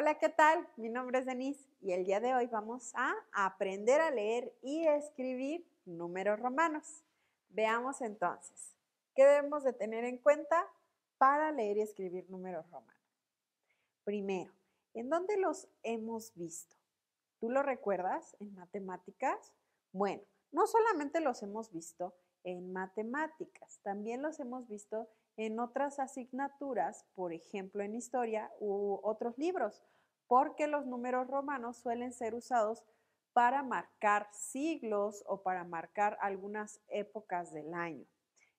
Hola, ¿qué tal? Mi nombre es Denise y el día de hoy vamos a aprender a leer y escribir números romanos. Veamos entonces, ¿qué debemos de tener en cuenta para leer y escribir números romanos? Primero, ¿en dónde los hemos visto? ¿Tú lo recuerdas en matemáticas? Bueno, no solamente los hemos visto en matemáticas. También los hemos visto en otras asignaturas, por ejemplo en historia u otros libros, porque los números romanos suelen ser usados para marcar siglos o para marcar algunas épocas del año.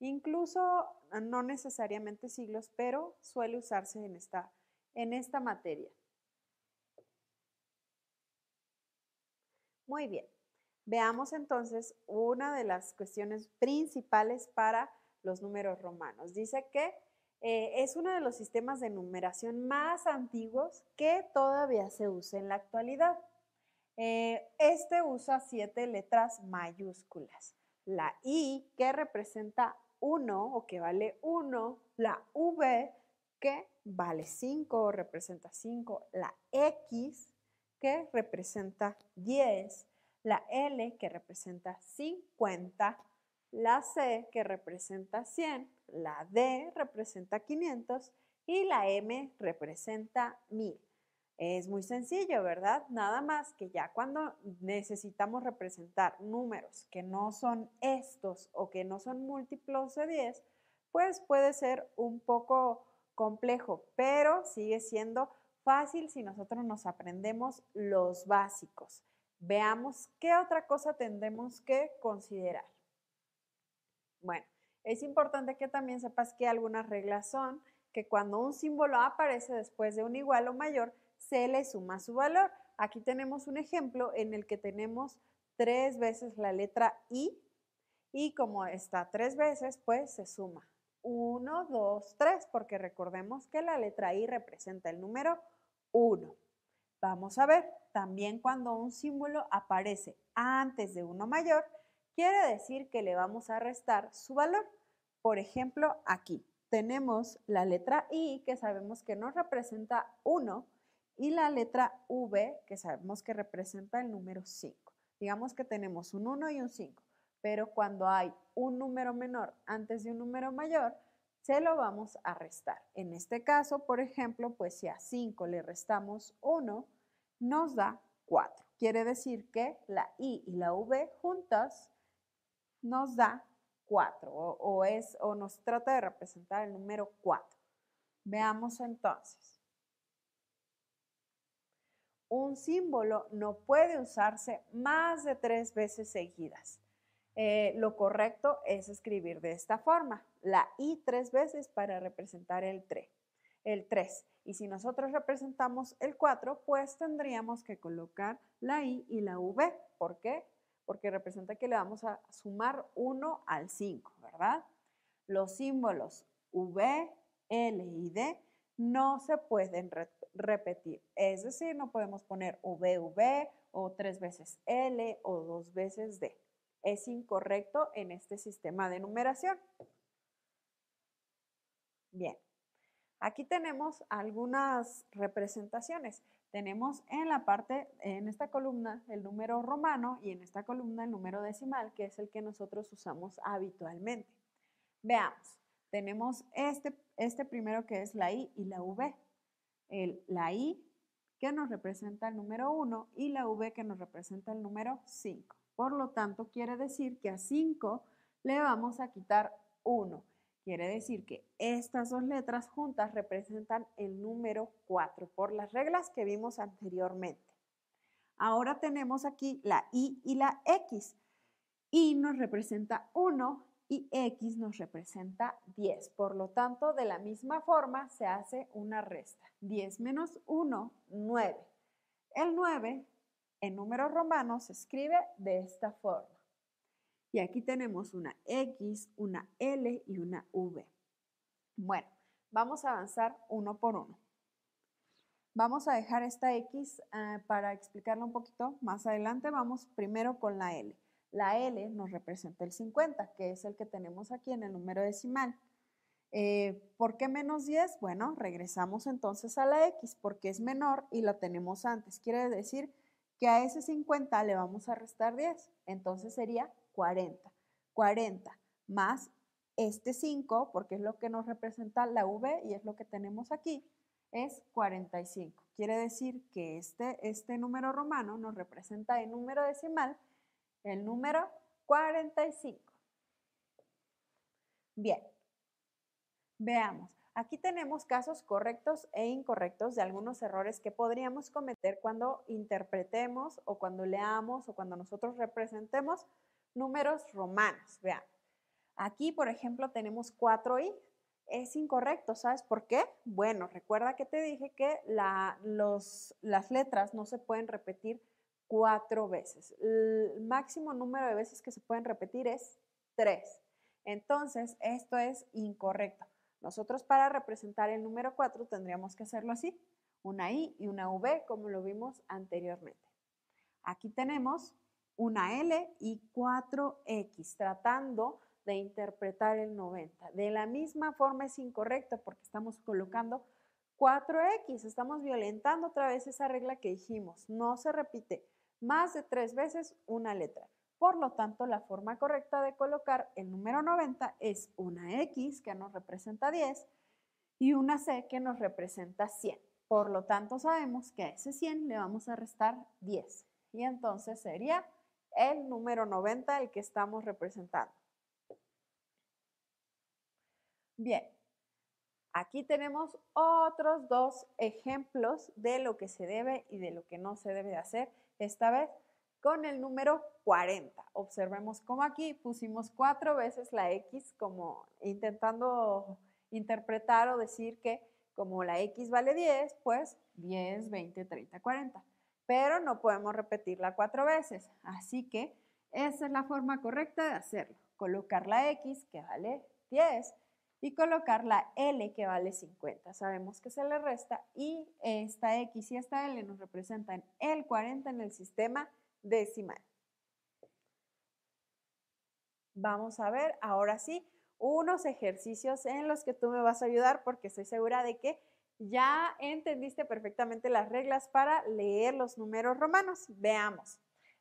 Incluso ah, no necesariamente siglos, pero suele usarse en esta, en esta materia. Muy bien. Veamos entonces una de las cuestiones principales para los números romanos. Dice que eh, es uno de los sistemas de numeración más antiguos que todavía se usa en la actualidad. Eh, este usa siete letras mayúsculas. La I, que representa 1 o que vale 1, la V, que vale 5 o representa 5, la X, que representa 10, la L que representa 50, la C que representa 100, la D representa 500 y la M representa 1000. Es muy sencillo, ¿verdad? Nada más que ya cuando necesitamos representar números que no son estos o que no son múltiplos de 10, pues puede ser un poco complejo, pero sigue siendo fácil si nosotros nos aprendemos los básicos. Veamos qué otra cosa tendremos que considerar. Bueno, es importante que también sepas que algunas reglas son que cuando un símbolo aparece después de un igual o mayor, se le suma su valor. Aquí tenemos un ejemplo en el que tenemos tres veces la letra I y como está tres veces, pues se suma. 1, 2, 3, porque recordemos que la letra I representa el número 1. Vamos a ver también cuando un símbolo aparece antes de uno mayor, quiere decir que le vamos a restar su valor. Por ejemplo, aquí tenemos la letra I, que sabemos que nos representa 1, y la letra V, que sabemos que representa el número 5. Digamos que tenemos un 1 y un 5, pero cuando hay un número menor antes de un número mayor, se lo vamos a restar. En este caso, por ejemplo, pues si a 5 le restamos 1, nos da 4. Quiere decir que la I y la V juntas nos da 4 o, es, o nos trata de representar el número 4. Veamos entonces. Un símbolo no puede usarse más de tres veces seguidas. Eh, lo correcto es escribir de esta forma, la I tres veces para representar el 3. El 3. Y si nosotros representamos el 4, pues tendríamos que colocar la I y la V. ¿Por qué? Porque representa que le vamos a sumar 1 al 5, ¿verdad? Los símbolos V, L y D no se pueden repetir. Es decir, no podemos poner VV o tres veces L o dos veces D. Es incorrecto en este sistema de numeración. Bien, Aquí tenemos algunas representaciones. Tenemos en la parte, en esta columna, el número romano y en esta columna el número decimal, que es el que nosotros usamos habitualmente. Veamos, tenemos este, este primero que es la I y la V. El, la I que nos representa el número 1 y la V que nos representa el número 5. Por lo tanto, quiere decir que a 5 le vamos a quitar 1 Quiere decir que estas dos letras juntas representan el número 4 por las reglas que vimos anteriormente. Ahora tenemos aquí la I y la X. I nos representa 1 y X nos representa 10. Por lo tanto, de la misma forma se hace una resta. 10 menos 1, 9. El 9 en números romanos se escribe de esta forma. Y aquí tenemos una X, una L y una V. Bueno, vamos a avanzar uno por uno. Vamos a dejar esta X eh, para explicarla un poquito más adelante. Vamos primero con la L. La L nos representa el 50, que es el que tenemos aquí en el número decimal. Eh, ¿Por qué menos 10? Bueno, regresamos entonces a la X porque es menor y la tenemos antes. Quiere decir que a ese 50 le vamos a restar 10. Entonces sería 40. 40 más este 5, porque es lo que nos representa la V y es lo que tenemos aquí, es 45. Quiere decir que este, este número romano nos representa en número decimal el número 45. Bien, veamos. Aquí tenemos casos correctos e incorrectos de algunos errores que podríamos cometer cuando interpretemos o cuando leamos o cuando nosotros representemos números romanos. Vean, aquí por ejemplo tenemos 4i. Es incorrecto, ¿sabes por qué? Bueno, recuerda que te dije que las letras no se pueden repetir cuatro veces. El máximo número de veces que se pueden repetir es tres. Entonces, esto es incorrecto. Nosotros para representar el número 4 tendríamos que hacerlo así, una I y una V, como lo vimos anteriormente. Aquí tenemos una L y 4X, tratando de interpretar el 90. De la misma forma es incorrecto porque estamos colocando 4X, estamos violentando otra vez esa regla que dijimos, no se repite más de tres veces una letra. Por lo tanto, la forma correcta de colocar el número 90 es una X que nos representa 10 y una C que nos representa 100. Por lo tanto, sabemos que a ese 100 le vamos a restar 10 y entonces sería el número 90, el que estamos representando. Bien, aquí tenemos otros dos ejemplos de lo que se debe y de lo que no se debe hacer, esta vez con el número 40. Observemos cómo aquí pusimos cuatro veces la X como intentando interpretar o decir que como la X vale 10, pues 10, 20, 30, 40 pero no podemos repetirla cuatro veces. Así que esa es la forma correcta de hacerlo. Colocar la X, que vale 10, y colocar la L, que vale 50. Sabemos que se le resta y esta X y esta L nos representan el 40 en el sistema decimal. Vamos a ver ahora sí unos ejercicios en los que tú me vas a ayudar porque estoy segura de que ya entendiste perfectamente las reglas para leer los números romanos. Veamos.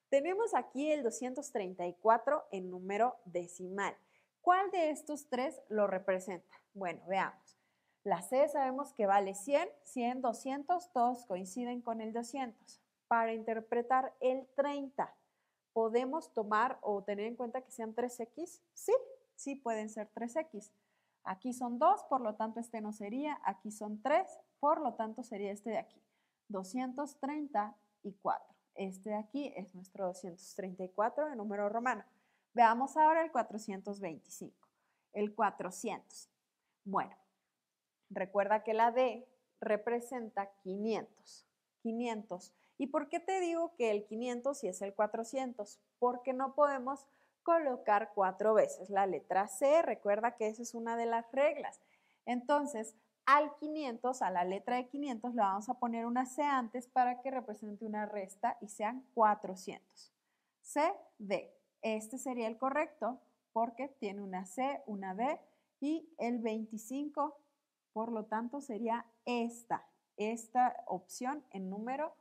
Tenemos aquí el 234 en número decimal. ¿Cuál de estos tres lo representa? Bueno, veamos. La C sabemos que vale 100, 100, 200, todos coinciden con el 200. Para interpretar el 30, ¿podemos tomar o tener en cuenta que sean 3X? Sí, sí pueden ser 3X. Aquí son 2, por lo tanto este no sería. Aquí son 3, por lo tanto sería este de aquí. 234. Este de aquí es nuestro 234 de número romano. Veamos ahora el 425. El 400. Bueno, recuerda que la D representa 500. 500. ¿Y por qué te digo que el 500 si es el 400? Porque no podemos colocar cuatro veces la letra C. Recuerda que esa es una de las reglas. Entonces, al 500, a la letra de 500, le vamos a poner una C antes para que represente una resta y sean 400. C, D. Este sería el correcto porque tiene una C, una D y el 25, por lo tanto, sería esta, esta opción en número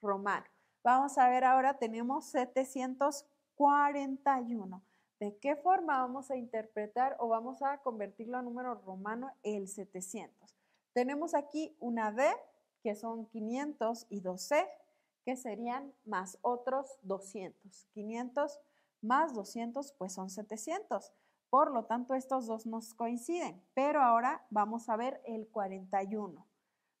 romano. Vamos a ver ahora, tenemos 740. 41. ¿De qué forma vamos a interpretar o vamos a convertirlo a número romano el 700? Tenemos aquí una D, que son 500, y 12 c que serían más otros 200. 500 más 200, pues son 700. Por lo tanto, estos dos nos coinciden. Pero ahora vamos a ver el 41.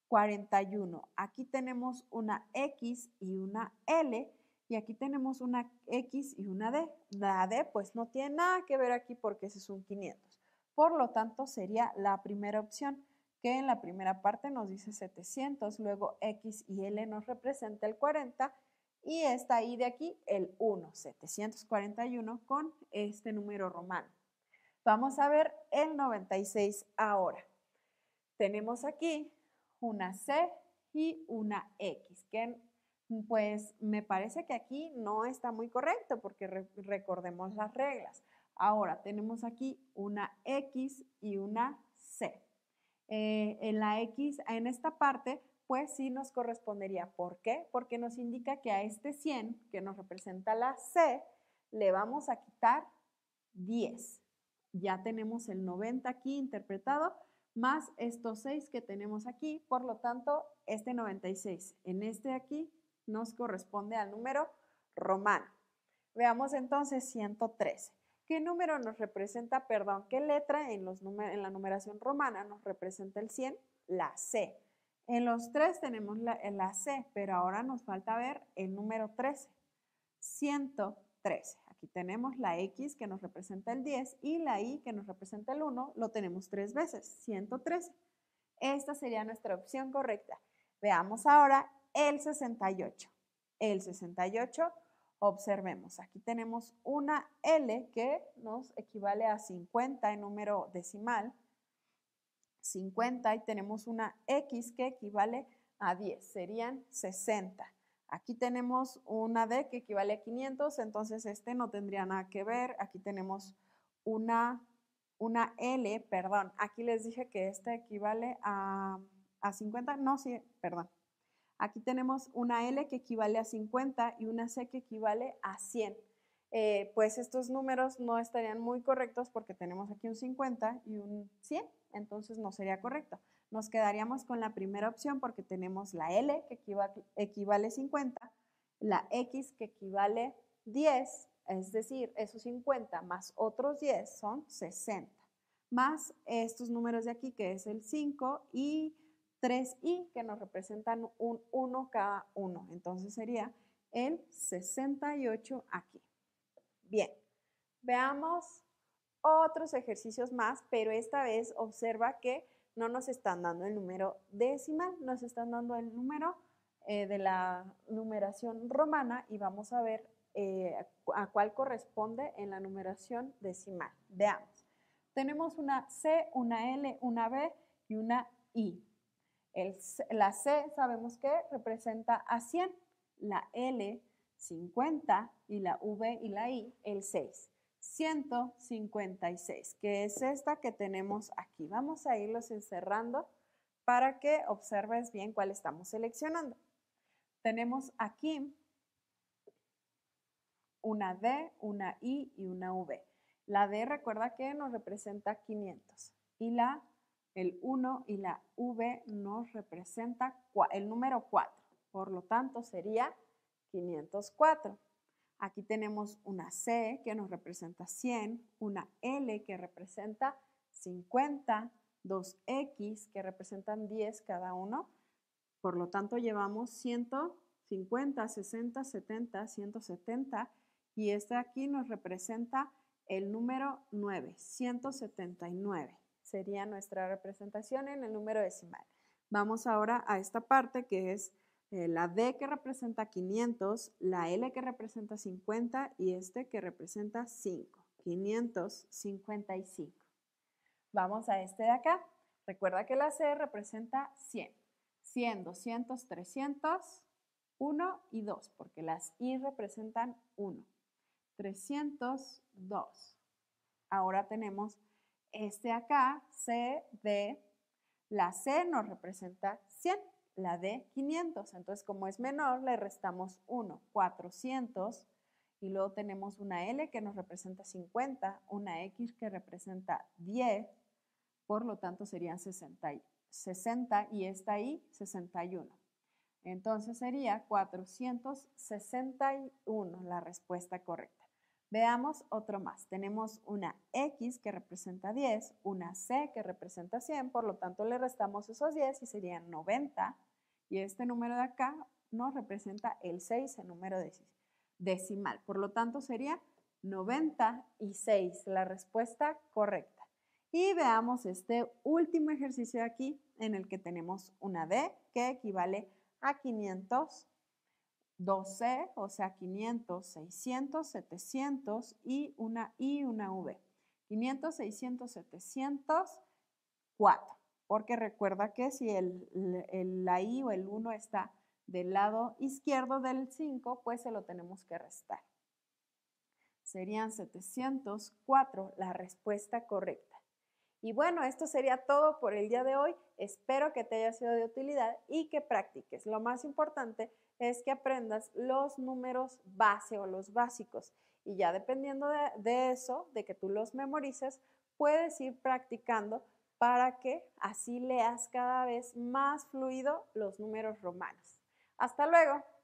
41. Aquí tenemos una X y una L y aquí tenemos una X y una D. La D pues no tiene nada que ver aquí porque ese es un 500. Por lo tanto sería la primera opción, que en la primera parte nos dice 700, luego X y L nos representa el 40 y esta ahí de aquí el 1, 741 con este número romano. Vamos a ver el 96 ahora. Tenemos aquí una C y una X, que pues me parece que aquí no está muy correcto porque recordemos las reglas. Ahora tenemos aquí una X y una C. Eh, en la X, en esta parte, pues sí nos correspondería. ¿Por qué? Porque nos indica que a este 100, que nos representa la C, le vamos a quitar 10. Ya tenemos el 90 aquí interpretado, más estos 6 que tenemos aquí. Por lo tanto, este 96 en este aquí nos corresponde al número romano. Veamos entonces 113. ¿Qué número nos representa, perdón, qué letra en, los en la numeración romana nos representa el 100? La C. En los tres tenemos la, la C, pero ahora nos falta ver el número 13. 113. Aquí tenemos la X que nos representa el 10 y la Y que nos representa el 1, lo tenemos tres veces, 113. Esta sería nuestra opción correcta. Veamos ahora el 68. El 68, observemos, aquí tenemos una L que nos equivale a 50 en número decimal. 50 y tenemos una X que equivale a 10, serían 60. Aquí tenemos una D que equivale a 500, entonces este no tendría nada que ver. Aquí tenemos una, una L, perdón, aquí les dije que este equivale a, a 50, no, sí, perdón. Aquí tenemos una L que equivale a 50 y una C que equivale a 100. Eh, pues estos números no estarían muy correctos porque tenemos aquí un 50 y un 100, entonces no sería correcto. Nos quedaríamos con la primera opción porque tenemos la L que equivale a 50, la X que equivale a 10, es decir, esos 50 más otros 10 son 60, más estos números de aquí que es el 5 y 3 y que nos representan un 1 cada uno. Entonces sería el 68 aquí. Bien, veamos otros ejercicios más, pero esta vez observa que no nos están dando el número decimal, nos están dando el número eh, de la numeración romana y vamos a ver eh, a cuál corresponde en la numeración decimal. Veamos. Tenemos una C, una L, una B y una I la C sabemos que representa a 100, la L 50 y la V y la I el 6. 156, que es esta que tenemos aquí. Vamos a irlos encerrando para que observes bien cuál estamos seleccionando. Tenemos aquí una D, una I y una V. La D recuerda que nos representa 500 y la el 1 y la V nos representa el número 4, por lo tanto sería 504. Aquí tenemos una C que nos representa 100, una L que representa 50, dos X que representan 10 cada uno. Por lo tanto, llevamos 150, 60, 70, 170 y esta aquí nos representa el número 9, 179 sería nuestra representación en el número decimal. Vamos ahora a esta parte que es eh, la D que representa 500, la L que representa 50 y este que representa 5, 555. Vamos a este de acá. Recuerda que la C representa 100, 100, 200, 300, 1 y 2, porque las I representan 1, 302. Ahora tenemos este acá, C, D, la C nos representa 100, la D 500. Entonces, como es menor, le restamos 1, 400. Y luego tenemos una L que nos representa 50, una X que representa 10, por lo tanto serían 60, 60 y esta I 61. Entonces sería 461 la respuesta correcta. Veamos otro más. Tenemos una X que representa 10, una C que representa 100, por lo tanto le restamos esos 10 y serían 90. Y este número de acá nos representa el 6 en número decimal. Por lo tanto sería 96, la respuesta correcta. Y veamos este último ejercicio aquí en el que tenemos una D que equivale a 500 12, o sea, 500, 600, 700 y una I, una V. 500, 600, 700, 4. Porque recuerda que si el, la I o el 1 está del lado izquierdo del 5, pues se lo tenemos que restar. Serían 704 la respuesta correcta. Y bueno, esto sería todo por el día de hoy. Espero que te haya sido de utilidad y que practiques. Lo más importante es que aprendas los números base o los básicos. Y ya dependiendo de, eso, de que tú los memorices, puedes ir practicando para que así leas cada vez más fluido los números romanos. Hasta luego.